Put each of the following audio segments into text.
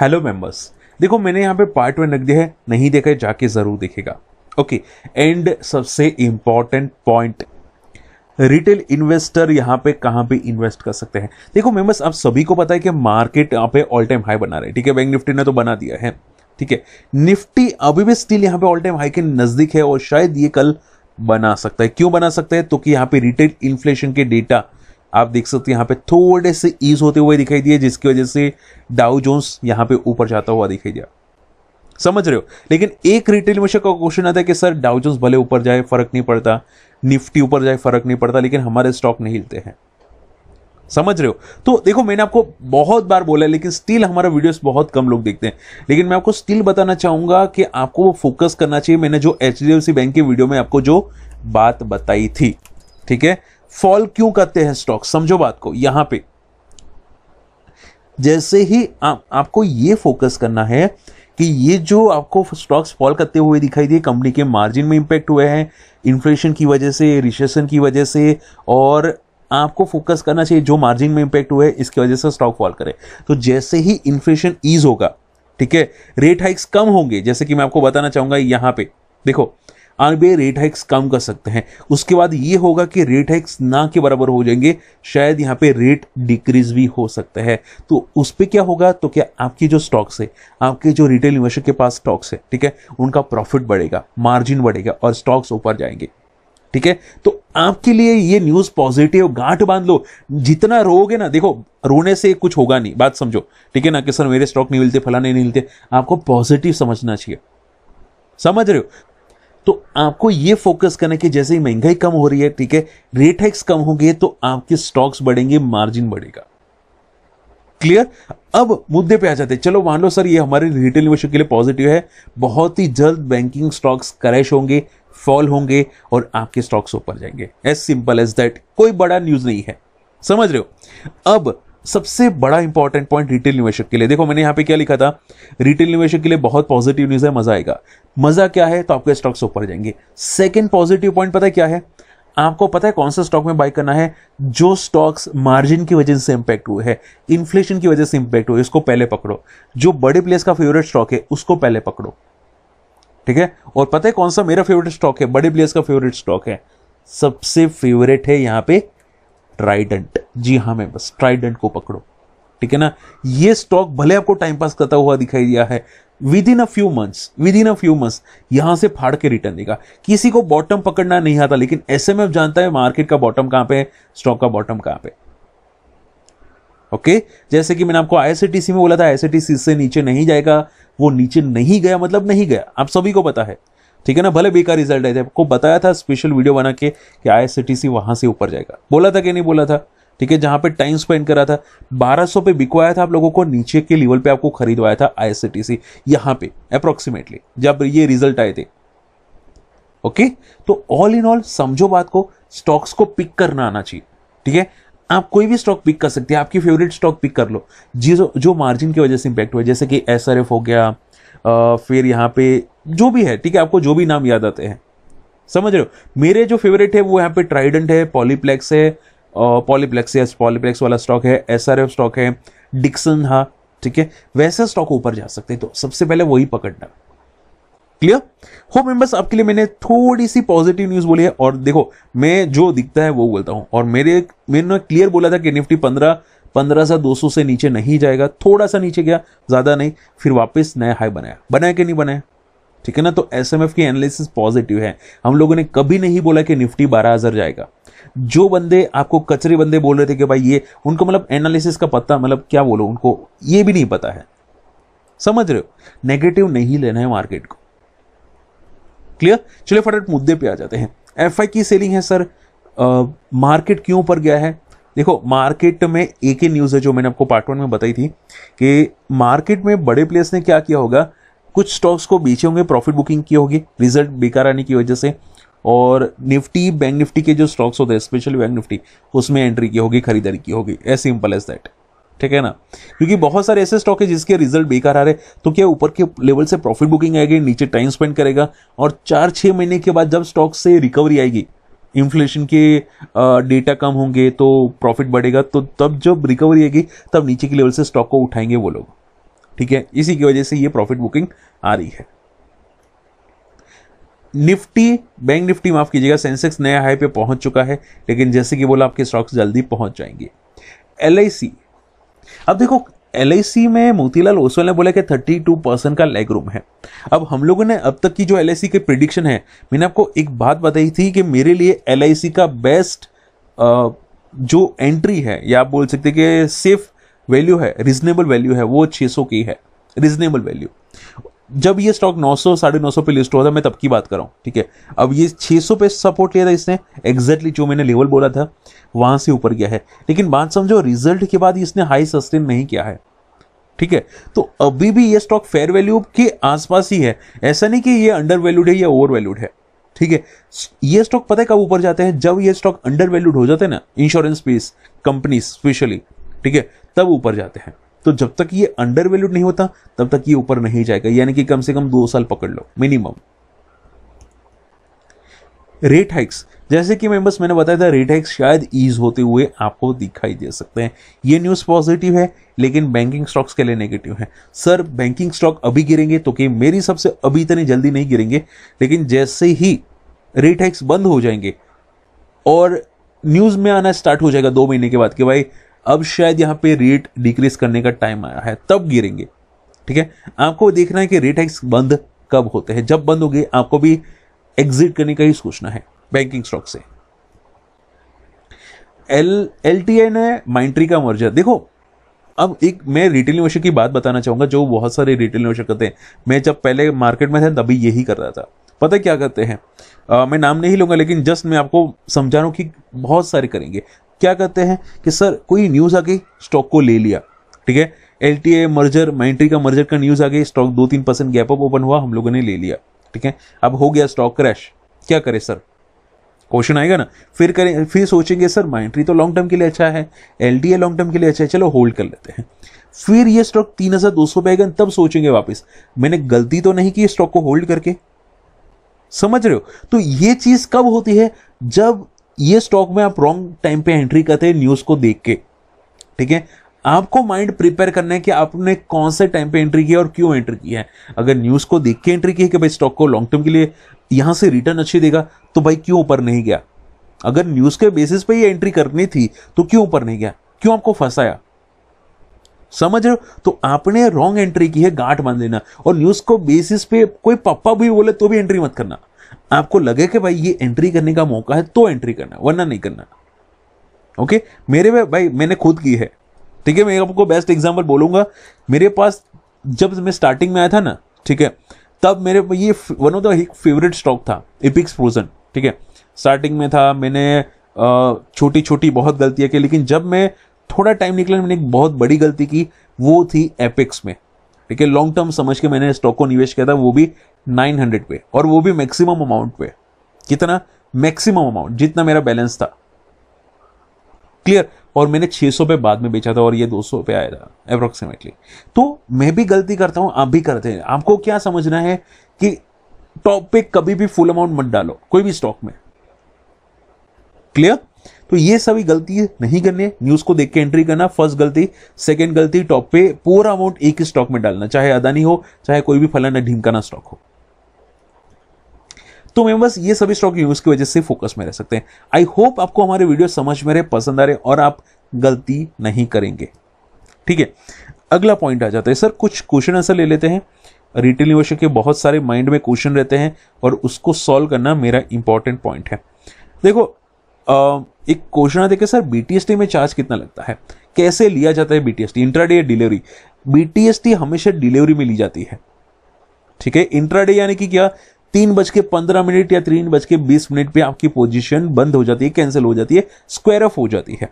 hello members देखो मैंने यहाँ पे पार्ट वन रख दिया है नहीं देखा है जाके ज़रूर देखेगा ओके एंड सबसे इंपॉर्टेंट पॉइंट रिटेल इन्वेस्टर यहाँ पे कहाँ पे इन्वेस्ट कर सकते हैं देखो मेंबर्स आप सभी को पता है कि मार्केट यहाँ पे ऑल टाइम हाई बना रहे ठीक है बैंक निफ्टी ने तो बना दिया है ठीक है निफ्टी अभी भी स्टिल यहाँ पे ऑल टाइम हाई के नज़दीक है और शायद ये कल बना सकता है क्यों बना सकता है तो कि यहाँ पे रिटेल इन्फ्लेशन के डेटा आप देख सकते हो यहाँ पे थोड़े से ईज होते हुए दिखाई दिए जिसकी वजह से डाउ जोन्स यहाँ पे ऊपर जाता हुआ दिखाई दिया समझ रहे हो लेकिन एक रिटेल इन्वेस्टर का क्वेश्चन आता है कि सर डाउ जोन्स भले ऊपर जाए फर्क नहीं पड़ता निफ्टी ऊपर जाए फर्क नहीं पड़ता लेकिन हमारे स्टॉक नहीं हिलते हैं समझ रहे हो तो देखो मैंने आपको बहुत बार बोला लेकिन स्टिल हमारा वीडियोस बहुत कम लोग देखते हैं लेकिन मैं आपको स्टिल बताना चाहूंगा कि आपको वो फोकस करना चाहिए मैंने जो एच बैंक की वीडियो में आपको जो बात बताई थी ठीक है फॉल क्यों करते हैं स्टॉक समझो बात को यहां पे जैसे ही आ, आपको ये फोकस करना है कि ये जो आपको स्टॉक्स फॉल करते हुए दिखाई दिए कंपनी के मार्जिन में इंपैक्ट हुए हैं इन्फ्लेशन की वजह से रिसेशन की वजह से और आपको फोकस करना चाहिए जो मार्जिन में इंपैक्ट हुए इसकी वजह से स्टॉक फॉल करे तो जैसे ही इन्फ्लेशन ईज होगा ठीक है रेट हाइक्स कम होंगे जैसे कि मैं आपको बताना चाहूंगा यहां पे देखो आरबीआई रेट हाइक्स कम कर सकते हैं उसके बाद ये होगा कि रेट हाइक्स ना के बराबर हो जाएंगे शायद यहाँ पे रेट डिक्रीज भी हो सकता है तो उस पर क्या होगा तो क्या आपकी जो स्टॉक्स है आपके जो रिटेल इन्वेस्टर के पास स्टॉक्स है ठीक है उनका प्रॉफिट बढ़ेगा मार्जिन बढ़ेगा और स्टॉक्स ऊपर जाएंगे ठीक है तो आपके लिए ये न्यूज पॉजिटिव गांठ बांध लो जितना रोगे ना देखो रोने से कुछ होगा नहीं बात समझो ठीक है ना कि सर मेरे स्टॉक नहीं मिलते फलाने नहीं मिलते आपको पॉजिटिव समझना चाहिए समझ रहे हो तो आपको ये फोकस करना कि जैसे ही महंगाई कम हो रही है ठीक है रेट हैक्स कम होंगे तो आपके स्टॉक्स बढ़ेंगे मार्जिन बढ़ेगा क्लियर अब मुद्दे पे आ जाते हैं चलो मान लो सर ये हमारे रिटेल निवेशक के लिए पॉजिटिव है बहुत ही जल्द बैंकिंग स्टॉक्स क्रैश होंगे फॉल होंगे और आपके स्टॉक्स ऊपर जाएंगे एज सिंपल एज दैट कोई बड़ा न्यूज नहीं है समझ रहे हो अब सबसे बड़ा इंपॉर्टेंट पॉइंट रिटेल निवेशक के लिए देखो मैंने यहां पे क्या लिखा था रिटेल निवेशक के लिए बहुत पॉजिटिव न्यूज है मजा आएगा मजा क्या है तो आपके स्टॉक्स ऊपर जाएंगे सेकेंड पॉजिटिव पॉइंट पता है क्या है आपको पता है कौन सा स्टॉक में बाय करना है जो स्टॉक्स मार्जिन की वजह से इंपैक्ट हुए हैं इन्फ्लेशन की वजह से इंपैक्ट हुए इसको पहले पकड़ो जो बड़े प्लेस का फेवरेट स्टॉक है उसको पहले पकड़ो ठीक है और पता है कौन सा मेरा फेवरेट स्टॉक है बड़े प्लेस का फेवरेट स्टॉक है सबसे फेवरेट है यहां पे ट्राइडेंट जी हाँ मैं बस ट्राइडेंट को पकड़ो ठीक है ना ये स्टॉक भले आपको टाइम पास करता हुआ दिखाई दिया है within a few months within a few months यहां से फाड़ के रिटर्न देगा किसी को बॉटम पकड़ना नहीं आता लेकिन एस एम एफ जानता है मार्केट का बॉटम कहां पे है स्टॉक का बॉटम कहां पे ओके जैसे कि मैंने आपको आईएसटीसी में बोला था आईएसटीसी से नीचे नहीं जाएगा वो नीचे नहीं गया मतलब नहीं गया आप सभी को पता है ठीक है ना भले बेकार रिजल्ट आए थे आपको बताया था स्पेशल वीडियो बना के कि आई वहां से ऊपर जाएगा बोला था कि नहीं बोला था ठीक है जहां पे टाइम स्पेंड करा था 1200 पे बिकवाया था आप लोगों को नीचे के लेवल पे आपको खरीदवाया था आईएससीटीसी यहां पे अप्रोक्सीमेटली जब ये रिजल्ट आए थे ओके तो ऑल इन ऑल समझो बात को स्टॉक्स को पिक करना आना चाहिए ठीक है आप कोई भी स्टॉक पिक कर सकते हैं आपकी फेवरेट स्टॉक पिक कर लो जी जो मार्जिन की वजह से इंपैक्ट हुआ जैसे कि एस हो गया फिर यहाँ पे जो भी है ठीक है आपको जो भी नाम याद आते हैं समझ रहे हो मेरे जो फेवरेट है वो यहाँ पे ट्राइडेंट है पॉलीप्लेक्स है पॉलीप्लेक्स है पॉलीप्लेक्स वाला स्टॉक है एस स्टॉक है डिक्सन हा ठीक है वैसे स्टॉक ऊपर जा सकते हैं तो सबसे पहले वही पकड़ना क्लियर हो मेम्बर्स आपके लिए मैंने थोड़ी सी पॉजिटिव न्यूज बोली है और देखो मैं जो दिखता है वो बोलता हूं और मेरे मैंने क्लियर बोला था कि निफ्टी पंद्रह पंद्रह सा दो सौ से नीचे नहीं जाएगा थोड़ा सा नीचे गया ज़्यादा नहीं फिर वापस नया हाई बनाया बनाया कि नहीं बनाया ठीक है ना तो एस एम एफ की एनालिसिस पॉजिटिव है हम लोगों ने कभी नहीं बोला कि निफ्टी बारह हज़ार जाएगा जो बंदे आपको कचरे बंदे बोल रहे थे कि भाई ये उनको मतलब एनालिसिस का पता मतलब क्या बोलो उनको ये भी नहीं पता है समझ रहे हो नेगेटिव नहीं लेना है मार्केट को क्लियर चलिए फटाफट मुद्दे पे आ जाते हैं एफ की सेलिंग है सर मार्केट क्यों ऊपर गया है देखो मार्केट में एक ही न्यूज़ है जो मैंने आपको पार्ट वन में बताई थी कि मार्केट में बड़े प्लेयर्स ने क्या किया होगा कुछ स्टॉक्स को बेचे होंगे प्रॉफिट बुकिंग की होगी रिजल्ट बेकार आने की वजह से और निफ्टी बैंक निफ्टी के जो स्टॉक्स होते हैं स्पेशली बैंक निफ्टी उसमें एंट्री की होगी खरीदारी की होगी एज सिंपल एज दैट ठीक है ना क्योंकि बहुत सारे ऐसे स्टॉक है जिसके रिजल्ट बेकार आ रहे तो क्या ऊपर के लेवल से प्रॉफिट बुकिंग आएगी नीचे टाइम स्पेंड करेगा और चार छः महीने के बाद जब स्टॉक से रिकवरी आएगी इन्फ्लेशन के डेटा कम होंगे तो प्रॉफिट बढ़ेगा तो तब जब रिकवरी आएगी तब नीचे के लेवल से स्टॉक को उठाएंगे वो लोग ठीक है इसी की वजह से ये प्रॉफिट बुकिंग आ रही है निफ्टी बैंक निफ्टी माफ कीजिएगा सेंसेक्स नया हाई पे पहुंच चुका है लेकिन जैसे कि बोला आपके स्टॉक्स जल्दी पहुंच जाएंगे एल अब देखो एल में मोतीलाल ओसवाल ने बोला कि टू परसेंट का लेग रूम है अब हम लोगों ने अब तक की जो एल की प्रिडिक्शन है मैंने आपको एक बात बताई थी कि मेरे लिए एल का बेस्ट जो एंट्री है या आप बोल सकते कि सेफ वैल्यू है रिजनेबल वैल्यू है वो 600 की है रिजनेबल वैल्यू जब ये स्टॉक 900 साढ़े नौ पे लिस्ट हुआ था मैं तब की बात कर रहा हूँ ठीक है अब ये 600 पे सपोर्ट लिया था इसने एग्जैक्टली जो मैंने लेवल बोला था वहां से ऊपर गया है लेकिन बात समझो रिजल्ट के बाद इसने हाई सस्टेन नहीं किया है ठीक है तो अभी भी ये स्टॉक फेयर वैल्यू के आसपास ही है ऐसा नहीं कि ये अंडर वैल्यूड है या ओवर वैल्यूड है ठीक है ये स्टॉक पता है कब ऊपर जाते हैं जब ये स्टॉक अंडर वैल्यूड हो जाते हैं ना इंश्योरेंस पीस कंपनी स्पेशली ठीक है तब ऊपर जाते हैं तो जब तक ये अंडर वैल्यूड नहीं होता तब तक ये ऊपर नहीं जाएगा यानी कि कम से कम दो साल पकड़ लो मिनिमम रेट हाइक्स जैसे कि बस मैंने बताया था रेट हाइक्स शायद ईज होते हुए आपको दिखाई दे सकते हैं ये न्यूज़ पॉजिटिव है लेकिन बैंकिंग स्टॉक्स के लिए नेगेटिव है सर बैंकिंग स्टॉक अभी गिरेंगे तो कि मेरी सबसे अभी इतनी जल्दी नहीं गिरेंगे लेकिन जैसे ही रेट हाइक्स बंद हो जाएंगे और न्यूज़ में आना स्टार्ट हो जाएगा दो महीने के बाद कि भाई अब शायद यहाँ पे रेट डिक्रीज करने का टाइम आया है तब गिरेंगे ठीक है आपको देखना है कि रेट हाइक्स बंद कब होते हैं जब बंद हो गए आपको भी एग्जिट करने का ही सोचना है बैंकिंग स्टॉक से एल एल टी आई ने माइंट्री का मर्जर देखो अब एक मैं रिटेल निवेशक की बात बताना चाहूंगा जो बहुत सारे रिटेल निवेशक करते हैं मैं जब पहले मार्केट में था तभी यही कर रहा था पता क्या करते हैं आ, मैं नाम नहीं लूंगा लेकिन जस्ट मैं आपको समझा रहा हूँ कि बहुत सारे करेंगे क्या कहते हैं कि सर कोई न्यूज़ आ गई स्टॉक को ले लिया ठीक है L T A merger Mindtree का मर्जर का न्यूज़ आ गई स्टॉक दो तीन परसेंट गैप अप ओपन हुआ हम लोगों ने ले लिया ठीक है अब हो गया स्टॉक क्रैश क्या करें सर क्वेश्चन आएगा ना फिर करें फिर सोचेंगे सर माइंट्री तो लॉन्ग टर्म के लिए अच्छा है एल ए लॉन्ग टर्म के लिए अच्छा है चलो होल्ड कर लेते हैं फिर ये स्टॉक तीन हजार दो सौ पे आएगा तब सोचेंगे वापस मैंने गलती तो नहीं की स्टॉक को होल्ड करके समझ रहे हो तो ये चीज कब होती है जब ये स्टॉक में आप रॉन्ग टाइम पे एंट्री करते हैं न्यूज को देख के ठीक है आपको माइंड प्रिपेयर करना है कि आपने कौन से टाइम पे एंट्री किया और क्यों एंट्री किया है अगर न्यूज को देख के एंट्री की है कि भाई स्टॉक को लॉन्ग टर्म के लिए यहां से रिटर्न अच्छी देगा तो भाई क्यों ऊपर नहीं गया अगर न्यूज के बेसिस पे ही एंट्री करनी थी तो क्यों ऊपर नहीं गया क्यों आपको फंसाया समझ रहे तो आपने रॉन्ग एंट्री की है गांठ बांध देना और न्यूज को बेसिस पे कोई पप्पा भी बोले तो भी एंट्री मत करना आपको लगे कि भाई ये एंट्री करने का मौका है तो एंट्री करना वरना नहीं करना ओके मेरे भाई मैंने खुद की है ठीक है मैं आपको बेस्ट एग्जाम्पल बोलूंगा मेरे पास जब मैं स्टार्टिंग में आया था ना ठीक है तब मेरे ये one of the favourite stock था इपिक्स फ्रोजन ठीक है स्टार्टिंग में था मैंने छोटी छोटी बहुत गलतियां की लेकिन जब मैं थोड़ा टाइम निकला मैंने एक बहुत बड़ी गलती की वो थी एपिक्स में ठीक है लॉन्ग टर्म समझ के मैंने स्टॉक को निवेश किया था वो भी 900 पे और वो भी मैक्सिमम अमाउंट पे कितना मैक्सिमम अमाउंट जितना मेरा बैलेंस था क्लियर और मैंने 600 पे बाद में बेचा था और ये 200 पे आया था अप्रोक्सीमेटली तो मैं भी गलती करता हूं आप भी करते हैं आपको क्या समझना है कि टॉप पे कभी भी फुल अमाउंट मत डालो कोई भी स्टॉक में क्लियर तो ये सभी गलती नहीं करनी है न्यूज को देख के एंट्री करना फर्स्ट गलती सेकेंड गलती टॉप पे पूरा अमाउंट एक ही स्टॉक में डालना चाहे अदानी हो चाहे कोई भी फलाना ढीमकाना स्टॉक हो तो मैं बस ये सभी स्टॉक न्यूज की वजह से फोकस में रह सकते हैं आई होप आपको हमारे वीडियो समझ में रहे पसंद आ रहे और आप गलती नहीं करेंगे ठीक है अगला पॉइंट आ जाता है सर कुछ क्वेश्चन आंसर ले लेते हैं रिटेल निवेशक के बहुत सारे माइंड में क्वेश्चन रहते हैं और उसको सॉल्व करना मेरा इंपॉर्टेंट पॉइंट है देखो एक क्वेश्चन आते कि सर बीटीएसटी में चार्ज कितना लगता है कैसे लिया जाता है बीटीएसटी इंट्राडे या डिलीवरी बीटीएसटी हमेशा डिलीवरी में ली जाती है ठीक है इंट्राडे यानी कि क्या तीन बज के पंद्रह मिनट या तीन बज के बीस मिनट पे आपकी पोजीशन बंद हो जाती है कैंसिल हो जाती है स्क्वायर ऑफ हो जाती है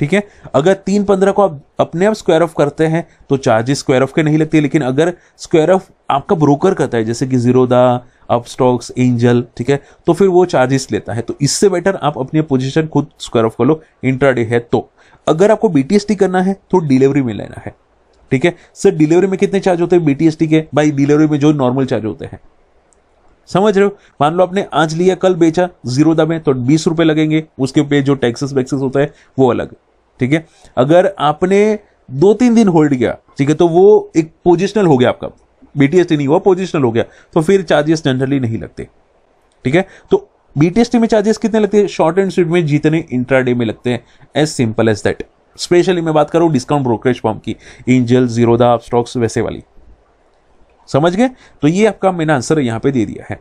ठीक है अगर तीन पंद्रह को आप अपने आप स्क्वायर ऑफ करते हैं तो चार्जेस स्क्वायर ऑफ के नहीं लगते लेकिन अगर स्क्वायर ऑफ आपका ब्रोकर करता है जैसे कि जीरोदा अप स्टॉक्स एंजल ठीक है तो फिर वो चार्जेस लेता है तो इससे बेटर आप अपनी पोजिशन खुद स्क्वायर ऑफ कर लो इंट्राडे है तो अगर आपको बीटीएसटी करना है तो डिलीवरी में लेना है ठीक है सर डिलीवरी में कितने चार्ज होते हैं बीटीएसटी के भाई डिलीवरी में जो नॉर्मल चार्ज होते हैं समझ रहे हो मान लो आपने आज लिया कल बेचा जीरो दाम है तो बीस रुपए लगेंगे उसके पे जो टैक्सेस वैक्सेस होता है वो अलग ठीक है अगर आपने दो तीन दिन होल्ड किया ठीक है तो वो एक पोजिशनल हो गया आपका बीटीएसटी नहीं हुआ पोजिशनल हो गया तो फिर चार्जेस जनरली नहीं लगते ठीक है तो बीटीएसटी में चार्जेस कितने लगते हैं शॉर्ट एंड स्वीट में जितने इंट्राडे में लगते हैं as simple as that specially मैं बात करूँ डिस्काउंट ब्रोकरेज फॉर्म की एंजल जीरोदा स्टॉक्स वैसे वाली समझ गए तो ये आपका मैंने आंसर यहाँ पे दे दिया है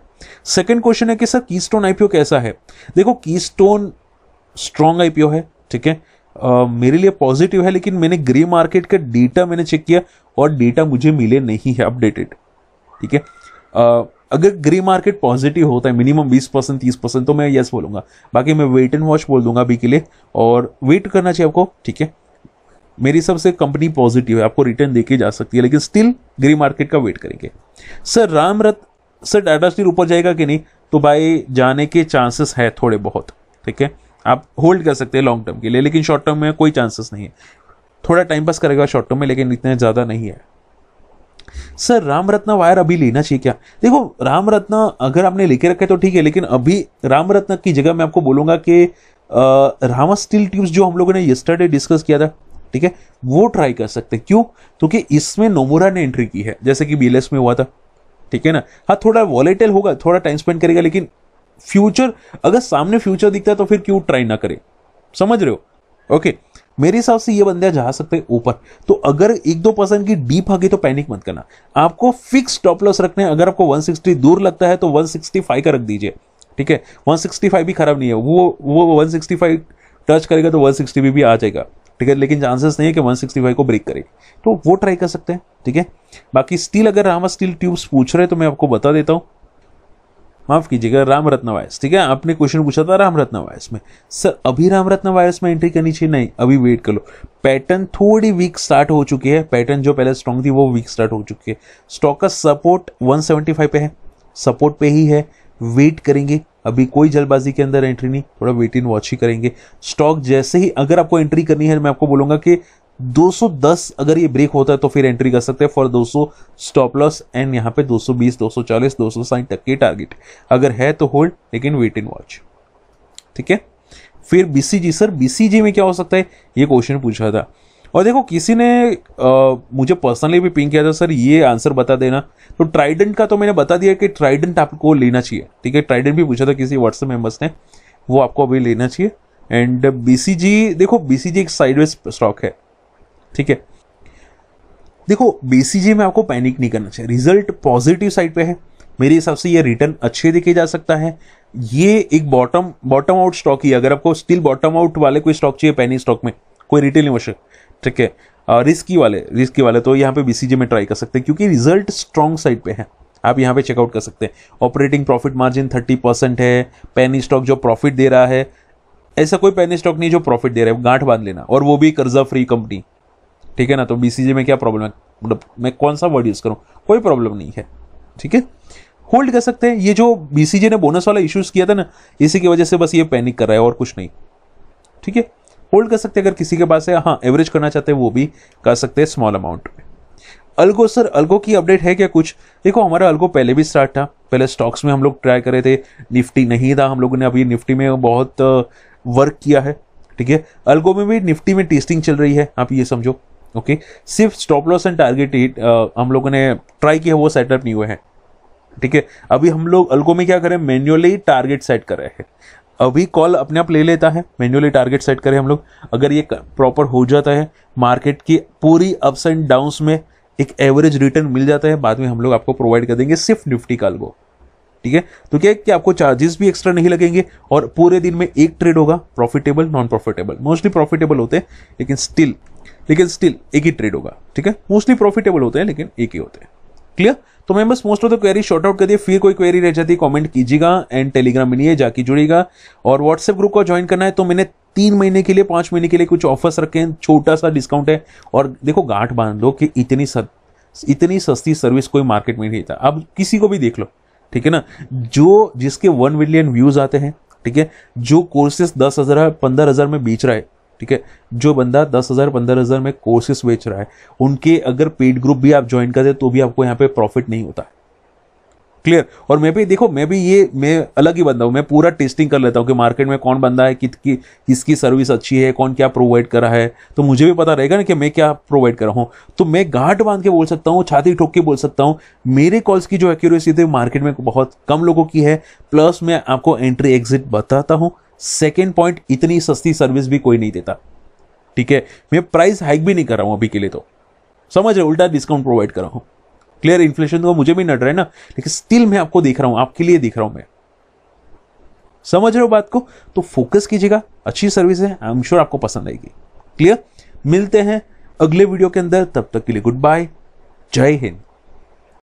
सेकंड क्वेश्चन है कि सर कीस्टोन आईपीओ कैसा है देखो कीस्टोन स्ट्रॉन्ग आईपीओ है ठीक है मेरे लिए पॉजिटिव है लेकिन मैंने ग्रे मार्केट का डेटा मैंने चेक किया और डेटा मुझे मिले नहीं है अपडेटेड ठीक है अगर ग्रे मार्केट पॉजिटिव होता है मिनिमम 20 परसेंट तीस परसेंट तो मैं यस बोलूंगा बाकी मैं वेट एंड वॉच बोल दूंगा अभी के लिए और वेट करना चाहिए आपको ठीक है मेरी हिसाब से कंपनी पॉजिटिव है आपको रिटर्न देके जा सकती है लेकिन स्टिल ग्रे मार्केट का वेट करेंगे sir Ram Rath sir data steel ऊपर जाएगा कि नहीं तो भाई जाने के चांसेस है थोड़े बहुत ठीक है आप होल्ड कर सकते हैं लॉन्ग टर्म के लिए लेकिन शॉर्ट टर्म में कोई चांसेस नहीं है थोड़ा टाइम पास करेगा शॉर्ट टर्म में लेकिन इतने ज़्यादा नहीं है सर राम रत्न वायर अभी लेना चाहिए क्या देखो राम रत्न अगर आपने लेके रखा है तो ठीक है लेकिन अभी राम रत्न की जगह मैं आपको बोलूंगा कि रामा स्टील ट्यूब्स जो हम लोगों ने यस्टरडे डिस्कस किया था ठीक है वो ट्राई कर सकते हैं क्यों क्योंकि तो इसमें नोमोरा ने एंट्री की है जैसे कि बी में हुआ था ठीक है ना हाँ थोड़ा वॉलेटल होगा थोड़ा टाइम स्पेंड करेगा लेकिन फ्यूचर अगर सामने फ्यूचर दिखता है तो फिर क्यों ट्राई ना करे समझ रहे हो ओके मेरे हिसाब से ये बंदे जा सकते हैं ऊपर तो अगर एक दो परसेंट की डीप आ गई तो पैनिक मत करना आपको फिक्स टॉप लॉस रखने अगर आपको 160 दूर लगता है तो 165 का रख दीजिए ठीक है 165 भी खराब नहीं है वो वो 165 टच करेगा तो 160 भी, भी आ जाएगा ठीक है लेकिन चांसेस नहीं है कि 165 को ब्रेक करे तो वो ट्राई कर सकते हैं ठीक है बाकी स्टील अगर रामा स्टील ट्यूब्स पूछ रहे तो मैं आपको बता देता हूँ माफ कीजिएगा राम रत्न वायस ठीक है आपने क्वेश्चन पूछा था राम रत्न वायस में सर अभी राम रत्न वायस में एंट्री करनी चाहिए नहीं अभी वेट कर लो पैटर्न थोड़ी वीक स्टार्ट हो चुकी है पैटर्न जो पहले स्ट्रॉन्ग थी वो वीक स्टार्ट हो चुकी है स्टॉक का सपोर्ट वन पे है सपोर्ट पे ही है वेट करेंगे अभी कोई जल्दबाजी के अंदर एंट्री नहीं थोड़ा वेट इन वॉच ही करेंगे स्टॉक जैसे ही अगर आपको एंट्री करनी है मैं आपको बोलूंगा कि 210 अगर ये ब्रेक होता है तो फिर एंट्री कर सकते हैं फॉर 200 स्टॉप लॉस एंड यहाँ पे 220 240 260 तक के टारगेट अगर है तो होल्ड लेकिन वेट एंड वॉच ठीक है फिर बीसीजी सर बीसीजी में क्या हो सकता है ये क्वेश्चन पूछा था और देखो किसी ने आ, मुझे पर्सनली भी पिंक किया था सर ये आंसर बता देना तो ट्राइडेंट का तो मैंने बता दिया कि ट्राइडेंट आपको लेना चाहिए ठीक है ट्राइडेंट भी पूछा था किसी व्हाट्सएप मेम्बर्स ने वो आपको अभी लेना चाहिए एंड बीसीजी देखो बीसीजी एक साइडवेज स्टॉक है ठीक है देखो बीसीजी में आपको पैनिक नहीं करना चाहिए रिजल्ट पॉजिटिव साइड पे है मेरे हिसाब से ये रिटर्न अच्छे देखे जा सकता है ये एक बॉटम बॉटम आउट स्टॉक ही अगर आपको स्टिल बॉटम आउट वाले कोई स्टॉक चाहिए पैनिक स्टॉक में कोई रिटेल इन्वेस्टर ठीक है रिस्की वाले रिस्की वाले तो यहाँ पे बीसीजी में ट्राई कर सकते हैं क्योंकि रिजल्ट स्ट्रॉन्ग साइड पे है आप यहाँ पे चेकआउट कर सकते हैं operating profit margin thirty percent है पैनी स्टॉक जो प्रॉफिट दे रहा है ऐसा कोई पैनी स्टॉक नहीं जो प्रॉफिट दे रहा है गांठ बांध लेना और वो भी कर्जा फ्री कंपनी ठीक है ना तो बीसीजे में क्या प्रॉब्लम है मतलब मैं कौन सा वर्ड यूज करूँ कोई प्रॉब्लम नहीं है ठीक है होल्ड कर सकते हैं ये जो बीसीजे ने बोनस वाला इश्यूज किया था ना इसी की वजह से बस ये पैनिक कर रहा है और कुछ नहीं ठीक है होल्ड कर सकते हैं अगर किसी के पास है हाँ एवरेज करना चाहते हैं वो भी कर सकते हैं स्मॉल अमाउंट में अल्गो सर अल्गो की अपडेट है क्या कुछ देखो हमारा अल्गो पहले भी स्टार्ट था पहले स्टॉक्स में हम लोग ट्राई करे थे निफ्टी नहीं था हम लोगों ने अभी निफ्टी में बहुत वर्क uh, किया है ठीक है अल्गो में भी निफ्टी में टेस्टिंग चल रही है आप ये समझो ओके सिर्फ stop loss and target hit हम लोगों ने ट्राई किया वो सेटअप नहीं हुए हैं ठीक है अभी हम लोग अलगो में क्या करें मैन्युअली टारगेट सेट कर रहे हैं अभी कॉल अपने आप ले लेता है मैन्युअली टारगेट सेट करें हम लोग अगर ये प्रॉपर हो जाता है मार्केट की पूरी अप्स एंड डाउन्स में एक एवरेज रिटर्न मिल जाता है बाद में हम लोग आपको प्रोवाइड कर देंगे सिर्फ निफ्टी का अलगो ठीक है तो क्या कि आपको चार्जेस भी एक्स्ट्रा नहीं लगेंगे और पूरे दिन में एक ट्रेड होगा profitable non profitable mostly profitable होते हैं लेकिन स्टिल लेकिन स्टिल एक ही ट्रेड होगा ठीक है मोस्टली प्रॉफिटेबल होते हैं लेकिन एक ही होते हैं क्लियर तो मैं बस most of the query sort out कर दिए फिर कोई क्वेरी रह जाती है कॉमेंट कीजिएगा एंड टेलीग्राम मिलिए जाके जुड़ेगा और व्हाट्सएप ग्रुप का ज्वाइन करना है तो मैंने तीन महीने के लिए पांच महीने के लिए कुछ ऑफर्स रखे हैं छोटा सा डिस्काउंट है और देखो गांठ बांध लो कि इतनी सत, इतनी सस्ती सर्विस कोई मार्केट में नहीं था अब किसी को भी देख लो ठीक है ना जो जिसके वन मिलियन व्यूज आते हैं ठीक है जो कोर्सेस दस हजार पंद्रह हजार में बेच रहा है ठीक है जो बंदा दस हज़ार पंद्रह हज़ार में कोर्सेस बेच रहा है उनके अगर पेड ग्रुप भी आप ज्वाइन कर दे तो भी आपको यहाँ पे प्रॉफिट नहीं होता है क्लियर और मैं भी देखो मैं भी ये मैं अलग ही बंदा हूँ मैं पूरा टेस्टिंग कर लेता हूँ कि मार्केट में कौन बंदा है किसकी किसकी सर्विस अच्छी है कौन क्या प्रोवाइड कर रहा है तो मुझे भी पता रहेगा ना कि मैं क्या प्रोवाइड कर रहा हूँ तो मैं गांठ बांध के बोल सकता हूँ छाती ठोक के बोल सकता हूँ मेरे कॉल्स की जो एक्यूरेसी थी मार्केट में बहुत कम लोगों की है प्लस मैं आपको एंट्री एग्जिट बताता हूँ सेकेंड पॉइंट इतनी सस्ती सर्विस भी कोई नहीं देता ठीक है मैं प्राइस हाइक भी नहीं कर रहा हूँ अभी के लिए तो समझ रहे उल्टा डिस्काउंट प्रोवाइड कर रहा हूँ क्लियर इन्फ्लेशन तो मुझे भी नट रहा है ना लेकिन स्टिल मैं आपको देख रहा हूँ आपके लिए दिख रहा हूँ मैं समझ रहे हो बात को तो फोकस कीजिएगा अच्छी सर्विस है आई एम श्योर आपको पसंद आएगी क्लियर मिलते हैं अगले वीडियो के अंदर तब तक के लिए गुड बाय जय हिंद